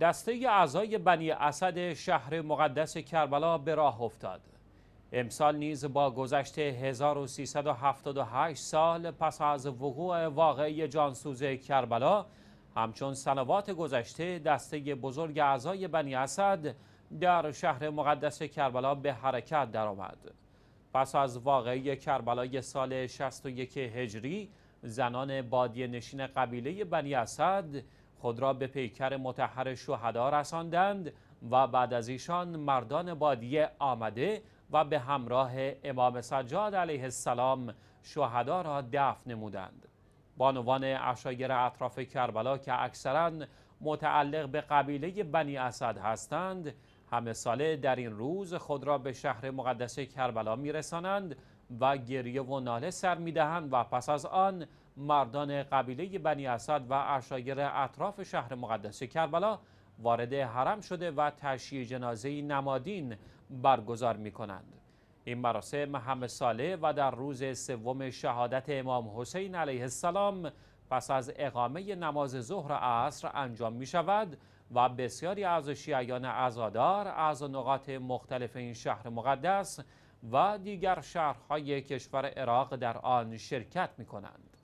دسته اعضای بنی اسد شهر مقدس کربلا به راه افتاد امسال نیز با گذشت 1378 سال پس از وقوع واقعی جانسوز کربلا همچون سنوات گذشته دسته بزرگ اعضای بنی اسد در شهر مقدس کربلا به حرکت درآمد. پس از واقعی کربلای سال 61 هجری زنان بادی نشین قبیله بنی اسد خود را به پیکر متحر شهدا رساندند و بعد از ایشان مردان بادیه آمده و به همراه امام سجاد علیه السلام شهدا را دفن نمودند بانوان اشایر اطراف کربلا که اکثرا متعلق به قبیله بنی اسد هستند همه ساله در این روز خود را به شهر مقدس کربلا میرسانند و گریه و ناله سر میدهند و پس از آن مردان قبیله بنی اسد و اشایر اطراف شهر مقدس کربلا وارد حرم شده و تشییع جنازه نمادین برگزار می کنند. این مراسم همه ساله و در روز سوم شهادت امام حسین علیه السلام پس از اقامه نماز ظهر عصر انجام می شود و بسیاری از شیعیان ازادار از نقاط مختلف این شهر مقدس و دیگر شهرهای کشور عراق در آن شرکت می کنند.